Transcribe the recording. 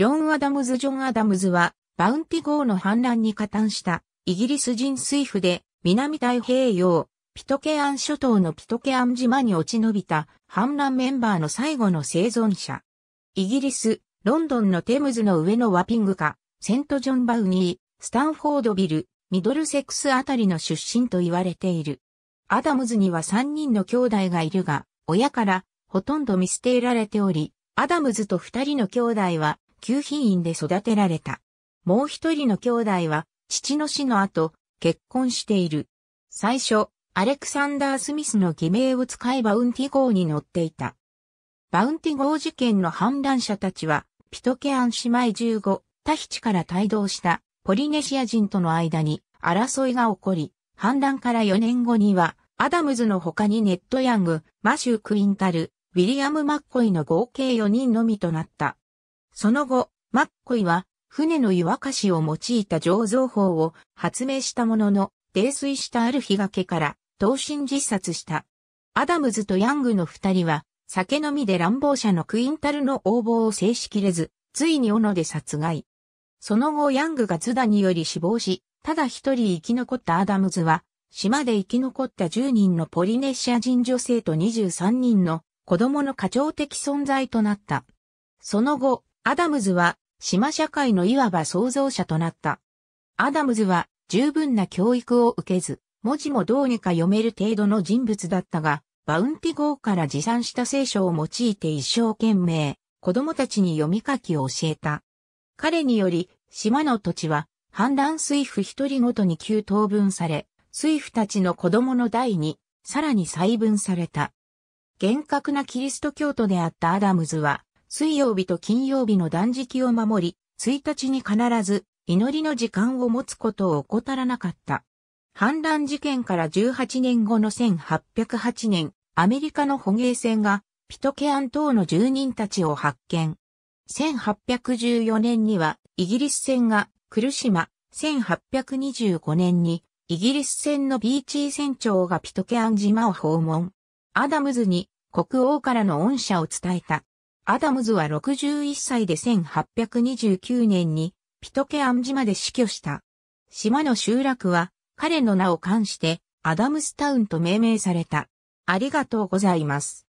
ジョン・アダムズ・ジョン・アダムズは、バウンティ号の反乱に加担した、イギリス人水夫で、南太平洋、ピトケアン諸島のピトケアン島に落ち延びた、反乱メンバーの最後の生存者。イギリス、ロンドンのテムズの上のワピング家、セント・ジョン・バウニー、スタンフォードビル、ミドルセックスあたりの出身と言われている。アダムズには3人の兄弟がいるが、親からほとんど見捨てられており、アダムズと2人の兄弟は旧品院で育てられた。もう一人の兄弟は、父の死の後、結婚している。最初、アレクサンダー・スミスの偽名を使いバウンティ号に乗っていた。バウンティ号事件の反乱者たちは、ピトケアン姉妹15、タヒチから帯同したポリネシア人との間に争いが起こり、反乱から4年後には、アダムズの他にネット・ヤング、マシュー・クインタル、ウィリアム・マッコイの合計4人のみとなった。その後、マッコイは、船の湯沸かしを用いた醸造法を発明したものの、泥酔したある日崖から、投身自殺した。アダムズとヤングの二人は、酒飲みで乱暴者のクインタルの横暴を制しきれず、ついに斧で殺害。その後ヤングがズダにより死亡し、ただ一人生き残ったアダムズは、島で生き残った10人のポリネシア人女性と23人の子供の過剰的存在となった。その後、アダムズは島社会のいわば創造者となった。アダムズは十分な教育を受けず、文字もどうにか読める程度の人物だったが、バウンティ号から持参した聖書を用いて一生懸命、子供たちに読み書きを教えた。彼により、島の土地は、反乱水夫一人ごとに急等分され、水夫たちの子供の代に、さらに細分された。厳格なキリスト教徒であったアダムズは、水曜日と金曜日の断食を守り、1日に必ず祈りの時間を持つことを怠らなかった。反乱事件から18年後の1808年、アメリカの捕鯨船がピトケアン島の住人たちを発見。1814年にはイギリス船が来島、1825年にイギリス船のビーチー船長がピトケアン島を訪問。アダムズに国王からの恩赦を伝えた。アダムズは61歳で1829年にピトケアン島で死去した。島の集落は彼の名を冠してアダムスタウンと命名された。ありがとうございます。